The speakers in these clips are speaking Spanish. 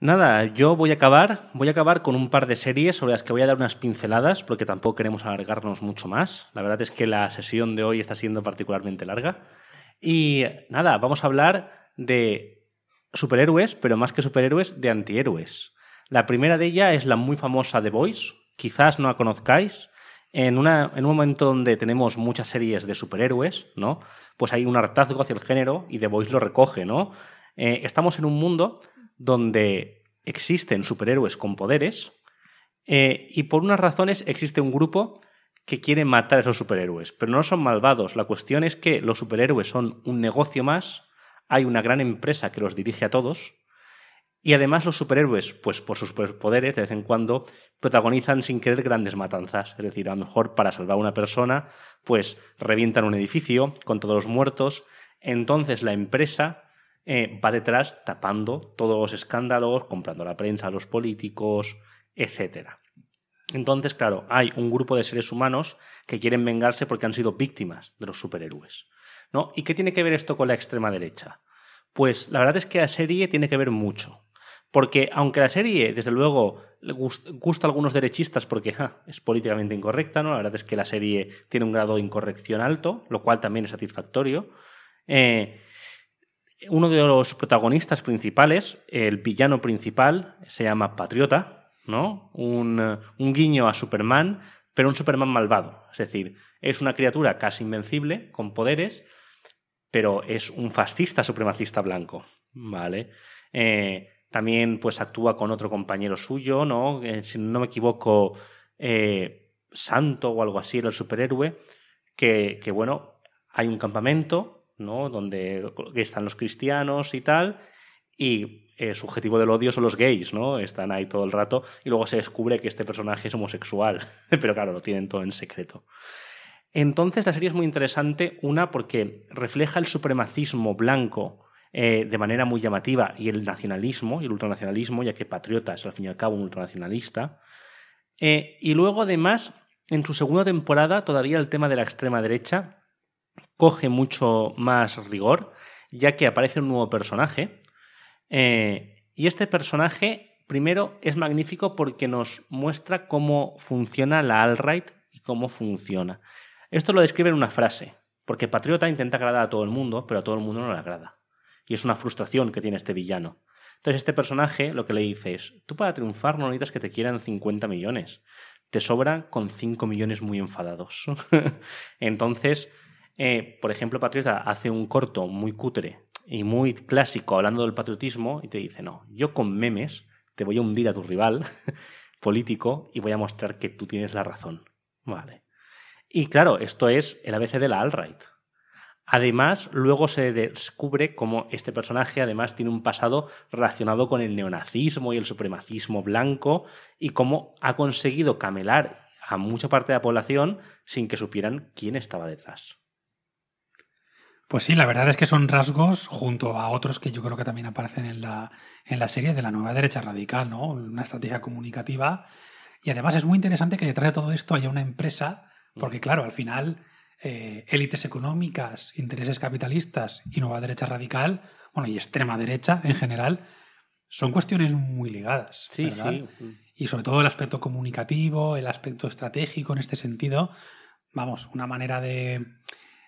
Nada, yo voy a acabar, voy a acabar con un par de series sobre las que voy a dar unas pinceladas porque tampoco queremos alargarnos mucho más. La verdad es que la sesión de hoy está siendo particularmente larga. Y nada, vamos a hablar de superhéroes, pero más que superhéroes, de antihéroes. La primera de ellas es la muy famosa The Voice, quizás no la conozcáis. En, en, un momento donde tenemos muchas series de superhéroes, ¿no? Pues hay un hartazgo hacia el género y The Voice lo recoge, ¿no? Eh, estamos en un mundo donde existen superhéroes con poderes eh, y por unas razones existe un grupo que quiere matar a esos superhéroes, pero no son malvados. La cuestión es que los superhéroes son un negocio más, hay una gran empresa que los dirige a todos y además los superhéroes, pues por sus poderes de vez en cuando protagonizan sin querer grandes matanzas, es decir, a lo mejor para salvar a una persona, pues revientan un edificio con todos los muertos, entonces la empresa eh, va detrás tapando todos los escándalos, comprando la prensa a los políticos, etc. Entonces, claro, hay un grupo de seres humanos que quieren vengarse porque han sido víctimas de los superhéroes. ¿no? ¿Y qué tiene que ver esto con la extrema derecha? Pues la verdad es que la serie tiene que ver mucho. Porque aunque la serie, desde luego, gusta a algunos derechistas porque es políticamente incorrecta, ¿no? La verdad es que la serie tiene un grado de incorrección alto, lo cual también es satisfactorio. Eh, uno de los protagonistas principales, el villano principal, se llama Patriota, ¿no? Eh, un, guiño a Superman, pero un Superman malvado. Es decir, es una criatura casi invencible, con poderes, pero es un fascista supremacista blanco, ¿vale? Eh, también pues actúa con otro compañero suyo, ¿no? Eh, si no me equivoco, Santo o algo así, el superhéroe, que, que bueno, hay un campamento donde están los cristianos y tal, y el eh, objetivo del odio son los gays, ¿no? Están ahí todo el rato y luego se descubre que este personaje es homosexual, pero claro, lo tienen todo en secreto. Entonces la serie es muy interesante, una porque refleja el supremacismo blanco eh, de manera muy llamativa y el nacionalismo y el ultranacionalismo, ya que Patriota es al fin y al cabo un ultranacionalista. Eh, y luego además, en su segunda temporada, todavía el tema de la extrema derecha coge mucho más rigor, ya que aparece un nuevo personaje. Eh, y este personaje, primero, es magnífico porque nos muestra cómo funciona la alt-right y cómo funciona. Esto lo describe en una frase, porque Patriota intenta agradar a todo el mundo, pero a todo el mundo no le agrada. Y es una frustración que tiene este villano. Entonces este personaje lo que le dice es, tú para triunfar no necesitas que te quieran 50 millones, te sobran con 5 millones muy enfadados. Entonces, eh, por ejemplo, Patriota hace un corto muy cutre y muy clásico hablando del patriotismo y te dice, no, yo con memes te voy a hundir a tu rival político y voy a mostrar que tú tienes la razón. Vale. Y claro, esto es el ABC de la alt-right. Además, luego se descubre cómo este personaje además tiene un pasado relacionado con el neonazismo y el supremacismo blanco y cómo ha conseguido camelar a mucha parte de la población sin que supieran quién estaba detrás. Pues sí, la verdad es que son rasgos junto a otros que yo creo que también aparecen en la, en la serie de la nueva derecha radical, ¿no? Una estrategia comunicativa. Y además es muy interesante que detrás de todo esto haya una empresa, mm. porque claro, al final eh, élites económicas, intereses capitalistas y nueva derecha radical, bueno, y extrema derecha en general, son cuestiones muy ligadas. Sí, sí. Mm. Y sobre todo el aspecto comunicativo, el aspecto estratégico en este sentido. Vamos, una manera de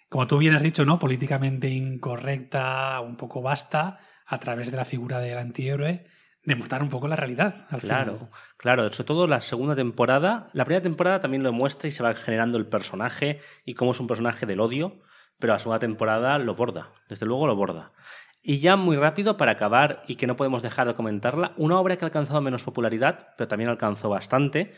como tú bien has dicho, ¿no? Políticamente incorrecta, un poco basta, a través de la figura del antihéroe, demostrar un poco la realidad. claro, claro. Sobre todo la segunda temporada. La primera temporada también lo muestra y se va generando el personaje y cómo es un personaje del odio, pero la segunda temporada lo borda. Desde luego lo borda. Y ya muy rápido, para acabar y que no podemos dejar de comentarla, una obra que ha alcanzado menos popularidad, pero también alcanzó bastante,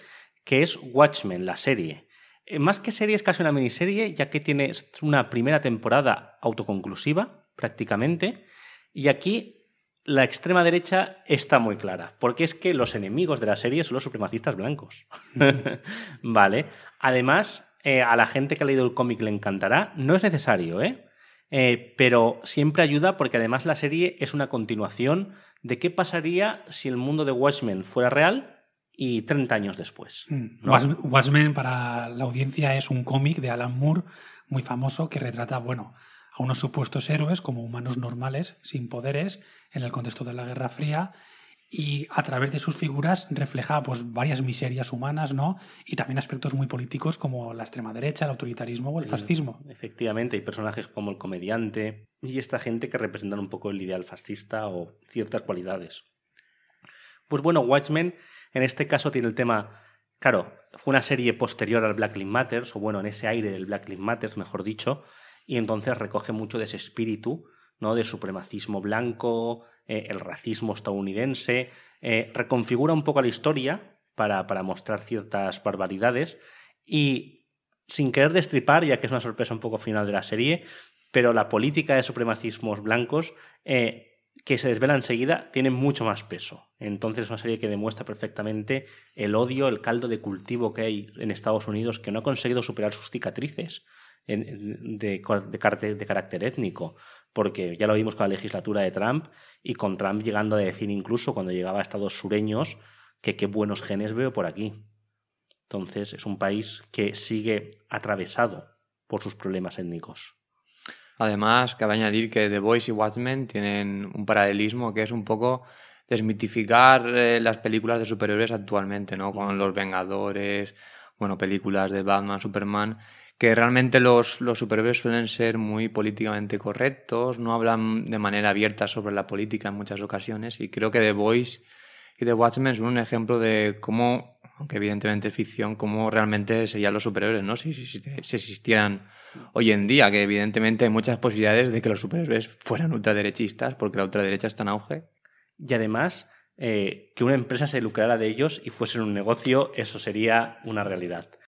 que es Watchmen, la serie. Eh, más que serie es casi una miniserie, ya que tiene una primera temporada autoconclusiva, prácticamente, y aquí la extrema derecha está muy clara, porque es que los enemigos de la serie son los supremacistas blancos. vale. Además, eh, a la gente que ha leído el cómic le encantará. No es necesario, ¿eh? ¿eh? Pero siempre ayuda porque además la serie es una continuación de qué pasaría si el mundo de Watchmen fuera real y 30 años después. Mm. Watchmen para la audiencia es un cómic de Alan Moore muy famoso que retrata, bueno, a unos supuestos héroes como humanos normales, sin poderes, en el contexto de la Guerra Fría y a través de sus figuras refleja pues, varias miserias humanas ¿no? y también aspectos muy políticos como la extrema derecha, el autoritarismo o el eh, fascismo. Efectivamente, hay personajes como el comediante y esta gente que representan un poco el ideal fascista o ciertas cualidades. Pues bueno, Watchmen en este caso tiene el tema, claro, fue una serie posterior al Black Lives Matter, o bueno, en ese aire del Black Lives Matter, mejor dicho, y entonces recoge mucho de ese espíritu, ¿no? De supremacismo blanco, eh, el racismo estadounidense, eh, reconfigura un poco la historia para, mostrar ciertas barbaridades y sin querer destripar, ya que es una sorpresa un poco final de la serie, pero la política de supremacismos blancos eh, que se desvela enseguida, tiene mucho más peso. Entonces es una serie que demuestra perfectamente el odio, el caldo de cultivo que hay en Estados Unidos, que no ha conseguido superar sus cicatrices de, de carácter étnico, porque ya lo vimos con la legislatura de Trump y con Trump llegando a decir incluso cuando llegaba a estados sureños que qué buenos genes veo por aquí. Entonces es un país que sigue atravesado por sus problemas étnicos. Además, cabe añadir que The Voice y Watchmen tienen un paralelismo que es un poco desmitificar eh, las películas de superhéroes actualmente, ¿no? Con los Vengadores, bueno, películas de Batman, Superman, que realmente los, los superhéroes suelen ser muy políticamente correctos, no hablan de manera abierta sobre la política en muchas ocasiones y creo que The Voice y The Watchmen son un ejemplo de cómo, aunque evidentemente es ficción, cómo realmente serían los superhéroes, ¿no? Si, si existieran hoy en día, que evidentemente hay muchas posibilidades de que los superhéroes fueran ultraderechistas porque la ultraderecha está en auge. Y además, eh, que una empresa se lucrara de ellos y fuesen un negocio, eso sería una realidad.